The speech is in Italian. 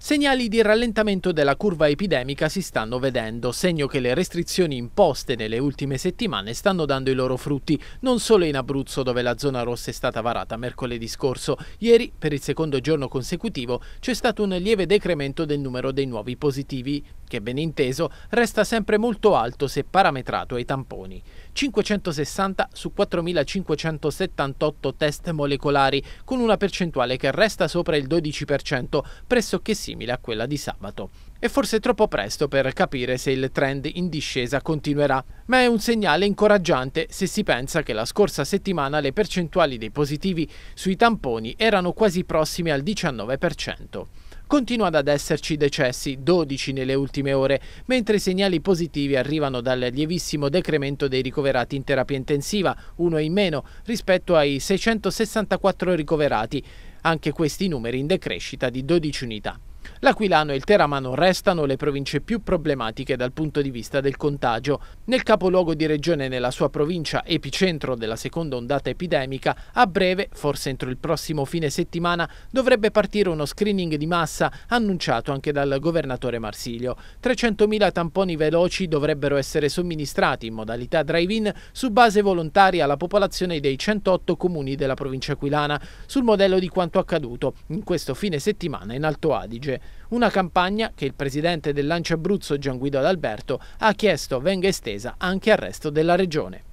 Segnali di rallentamento della curva epidemica si stanno vedendo, segno che le restrizioni imposte nelle ultime settimane stanno dando i loro frutti, non solo in Abruzzo dove la zona rossa è stata varata mercoledì scorso. Ieri, per il secondo giorno consecutivo, c'è stato un lieve decremento del numero dei nuovi positivi, che ben inteso resta sempre molto alto se parametrato ai tamponi. 560 su 4.578 test molecolari, con una percentuale che resta sopra il 12%, pressoché simile a quella di sabato. È forse troppo presto per capire se il trend in discesa continuerà, ma è un segnale incoraggiante se si pensa che la scorsa settimana le percentuali dei positivi sui tamponi erano quasi prossime al 19% continua ad esserci decessi, 12 nelle ultime ore, mentre i segnali positivi arrivano dal lievissimo decremento dei ricoverati in terapia intensiva, uno in meno rispetto ai 664 ricoverati, anche questi numeri in decrescita di 12 unità. L'Aquilano e il Teramano restano le province più problematiche dal punto di vista del contagio. Nel capoluogo di regione nella sua provincia, epicentro della seconda ondata epidemica, a breve, forse entro il prossimo fine settimana, dovrebbe partire uno screening di massa annunciato anche dal governatore Marsilio. 300.000 tamponi veloci dovrebbero essere somministrati in modalità drive-in su base volontaria alla popolazione dei 108 comuni della provincia aquilana, sul modello di quanto accaduto in questo fine settimana in Alto Adige una campagna che il presidente del Lancio Abruzzo Gian Gianguido Adalberto ha chiesto venga estesa anche al resto della regione.